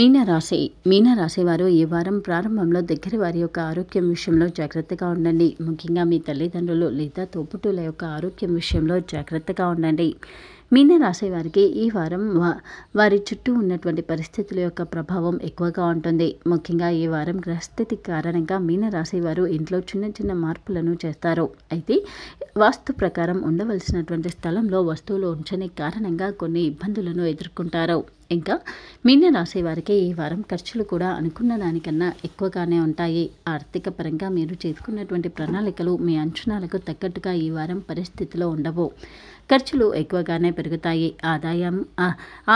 మీనరాశి మీనరాశి వారు ఈ వారం ప్రారంభంలో దగ్గర వారి యొక్క ఆరోగ్యం విషయంలో జాగ్రత్తగా ఉండండి ముఖ్యంగా మీ తల్లిదండ్రులు లేదా తోపుటుల యొక్క ఆరోగ్యం విషయంలో జాగ్రత్తగా ఉండండి మీనరాశి వారికి ఈ వారం వారి చుట్టూ ఉన్నటువంటి పరిస్థితుల యొక్క ప్రభావం ఎక్కువగా ఉంటుంది ముఖ్యంగా ఈ వారం గ్రహస్థితి కారణంగా మీనరాశి వారు ఇంట్లో చిన్న చిన్న మార్పులను చేస్తారు అయితే వాస్తు ప్రకారం ఉండవలసినటువంటి స్థలంలో వస్తువులు ఉంచని కారణంగా కొన్ని ఇబ్బందులను ఎదుర్కొంటారు ఇంకా మీన రాశి వారికి ఈ వారం ఖర్చులు కూడా అనుకున్న దానికన్నా ఎక్కువగానే ఉంటాయి ఆర్థిక పరంగా మీరు చేసుకున్నటువంటి ప్రణాళికలు మీ అంచనాలకు తగ్గట్టుగా ఈ వారం పరిస్థితిలో ఉండవు ఖర్చులు ఎక్కువగానే పెరుగుతాయి ఆదాయం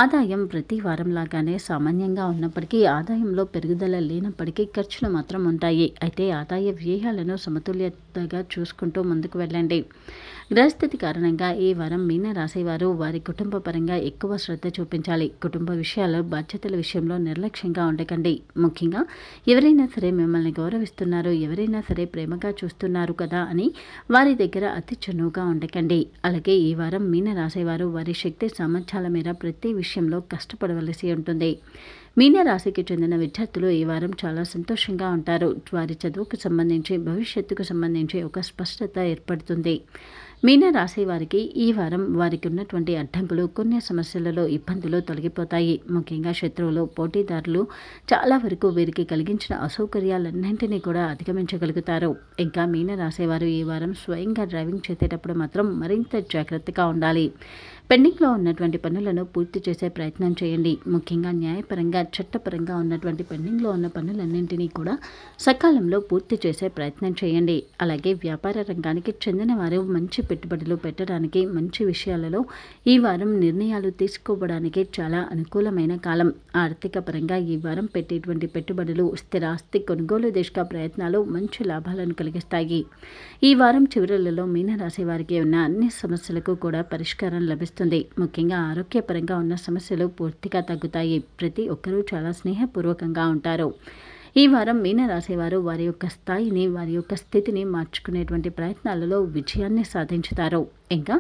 ఆదాయం ప్రతి వారంలాగానే సామాన్యంగా ఉన్నప్పటికీ ఆదాయంలో పెరుగుదల లేనప్పటికీ ఖర్చులు మాత్రం ఉంటాయి అయితే ఆదాయ వ్యయాలను సమతుల్యతగా చూసుకుంటూ ముందుకు వెళ్ళండి గ్రహస్థితి కారణంగా ఈ వారం మీన రాసేవారు వారి కుటుంబ పరంగా ఎక్కువ శ్రద్ధ చూపించాలి కుటుంబ విషయాలు బాధ్యతల విషయంలో నిర్లక్ష్యంగా ఉండకండి ముఖ్యంగా ఎవరైనా సరే మిమ్మల్ని గౌరవిస్తున్నారు ఎవరైనా సరే ప్రేమగా చూస్తున్నారు కదా అని వారి దగ్గర అతి చనువుగా ఉండకండి అలాగే ఈ వారం రాసేవారు వారి శక్తి సామర్థ్యాల మేర ప్రతి విషయంలో కష్టపడవలసి ఉంటుంది మీన రాశికి చెందిన విద్యార్థులు ఈ వారం చాలా సంతోషంగా ఉంటారు వారి చదువుకు సంబంధించి భవిష్యత్తుకు సంబంధించి ఒక స్పష్టత ఏర్పడుతుంది మీనరాశి వారికి ఈ వారం వారికి ఉన్నటువంటి అడ్డంకులు కొన్ని సమస్యలలో ఇబ్బందులు తొలగిపోతాయి ముఖ్యంగా శత్రువులు పోటీదారులు చాలా వరకు వీరికి కలిగించిన అసౌకర్యాలన్నింటినీ కూడా అధిగమించగలుగుతారు ఇంకా మీనరాశి వారు ఈ వారం స్వయంగా డ్రైవింగ్ చేసేటప్పుడు మాత్రం మరింత జాగ్రత్తగా ఉండాలి పెండింగ్లో ఉన్నటువంటి పనులను పూర్తి చేసే ప్రయత్నం చేయండి ముఖ్యంగా న్యాయపరంగా చట్టపరంగా ఉన్నటువంటి పెండింగ్లో ఉన్న పనులన్నింటినీ కూడా సకాలంలో పూర్తి చేసే ప్రయత్నం చేయండి అలాగే వ్యాపార రంగానికి చెందిన వారు మంచి పెట్టుబడులు పెట్టడానికి మంచి విషయాలలో ఈ వారం నిర్ణయాలు తీసుకోవడానికి చాలా అనుకూలమైన కాలం ఆర్థిక పరంగా ఈ వారం పెట్టేటువంటి పెట్టుబడులు స్థిరాస్తి కొనుగోలు దిశగా ప్రయత్నాలు మంచి లాభాలను కలిగిస్తాయి ఈ వారం చివరలలో మీనరాశి వారికి ఉన్న అన్ని సమస్యలకు కూడా పరిష్కారం లభిస్తుంది వస్తుంది ముఖ్యంగా ఆరోగ్యపరంగా ఉన్న సమస్యలు పూర్తిగా తగ్గుతాయి ప్రతి ఒక్కరూ చాలా స్నేహపూర్వకంగా ఉంటారు ఈ వారం మీన రాసేవారు వారి యొక్క స్థాయిని వారి యొక్క స్థితిని మార్చుకునేటువంటి ప్రయత్నాలలో విజయాన్ని సాధించుతారు ఇంకా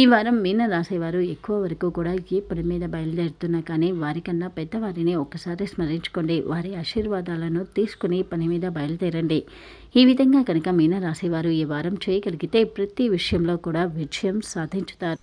ఈ వారం మీన రాసేవారు ఎక్కువ వరకు కూడా ఏ పని మీద బయలుదేరుతున్నా కానీ వారికన్నా పెద్దవారిని ఒకసారి స్మరించుకోండి వారి ఆశీర్వాదాలను తీసుకుని పని మీద బయలుదేరండి ఈ విధంగా కనుక మీన రాసేవారు ఈ వారం చేయగలిగితే ప్రతి విషయంలో కూడా విజయం సాధించుతారు